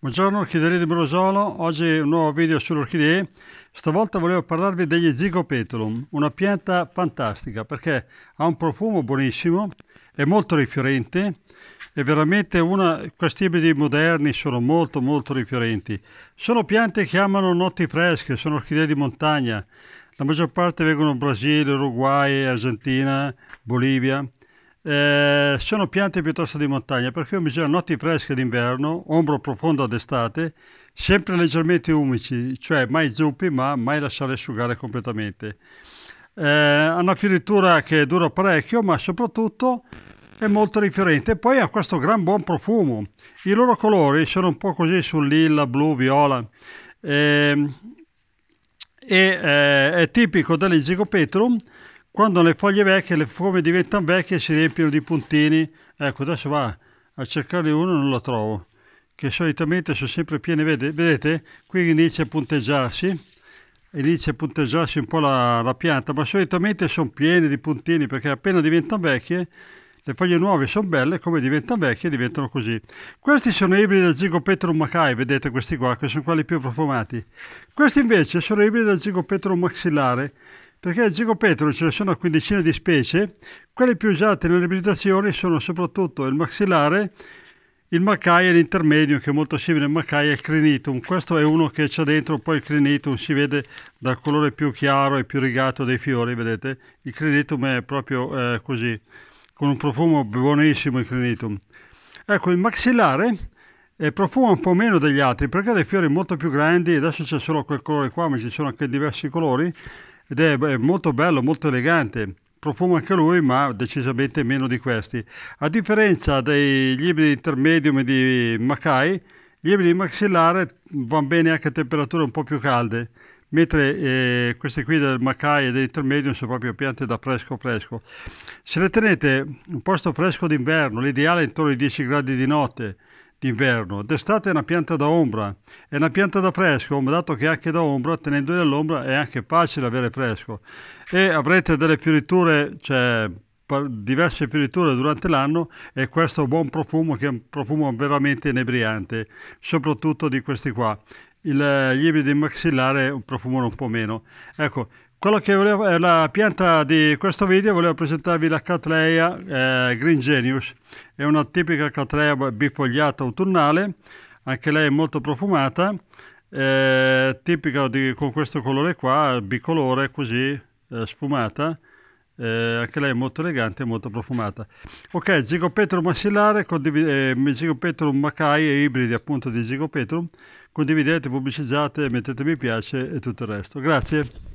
Buongiorno orchiderie di Brosolo, oggi un nuovo video sulle orchidee. Stavolta volevo parlarvi degli Zygopetulum, una pianta fantastica perché ha un profumo buonissimo, è molto rifiorente, è veramente una, questi ibridi moderni sono molto molto rifiorenti. Sono piante che amano notti fresche, sono orchidee di montagna, la maggior parte vengono in Brasile, Uruguay, Argentina, Bolivia eh, sono piante piuttosto di montagna perché umeggiano notti fresche d'inverno, ombro profondo d'estate, sempre leggermente umici, cioè mai zuppi ma mai lasciare asciugare completamente. Eh, ha una fioritura che dura parecchio ma soprattutto è molto rifiorente poi ha questo gran buon profumo. I loro colori sono un po' così sul lilla, blu, viola. Eh, e eh, è tipico dell'Isigopetrum quando le foglie vecchie, le forme diventano vecchie si riempiono di puntini. Ecco, adesso va a cercare uno non lo trovo, che solitamente sono sempre piene, vedete? Qui inizia a punteggiarsi, inizia a punteggiarsi un po' la, la pianta, ma solitamente sono piene di puntini perché appena diventano vecchie le foglie nuove sono belle, come diventano vecchie diventano così. Questi sono ibridi da Zigopetrum macai, vedete questi qua, che sono quelli più profumati. Questi invece sono ibridi da Zigopetrum maxillare, perché il Zigopetro ce ne sono una quindicina di specie, quelle più usate nelle riabilitazioni sono soprattutto il maxillare, il macaia l'intermedio che è molto simile al macaia e il crinitum. Questo è uno che c'è dentro, poi il crinitum si vede dal colore più chiaro e più rigato dei fiori, vedete? Il crinitum è proprio eh, così, con un profumo buonissimo il crinitum. Ecco, il maxillare eh, profuma un po' meno degli altri perché ha dei fiori molto più grandi, adesso c'è solo quel colore qua, ma ci sono anche diversi colori ed è, molto bello, molto elegante profumo anche lui, ma decisamente meno di questi. A differenza dei libri intermedium di Makai, gli ibridi maxillare vanno bene anche a temperature un po' più calde, mentre eh, questi qui del Makai e dell'intermedium sono proprio piante da fresco fresco. Se le tenete in posto fresco d'inverno, l'ideale è intorno ai 10 gradi di notte, d'inverno. D'estate è una pianta da ombra, è una pianta da fresco, ma dato che anche da ombra, tenendo nell'ombra è anche facile avere fresco. E avrete delle fioriture, cioè diverse fioriture durante l'anno e questo buon profumo che è un profumo veramente inebriante, soprattutto di questi qua. Il eh, lievito di maxillare è un profumo un po' meno. Ecco, quello che volevo è eh, la pianta di questo video, volevo presentarvi la Catleia eh, Green Genius, è una tipica Catleia bifogliata autunnale, anche lei è molto profumata, eh, tipica di, con questo colore qua, bicolore così, eh, sfumata, eh, anche lei è molto elegante e molto profumata. Ok, Zigopetrum massillare, eh, Zigopetrum macai e ibridi appunto di Zigopetrum, condividete, pubblicizzate, mettete mi piace e tutto il resto. Grazie!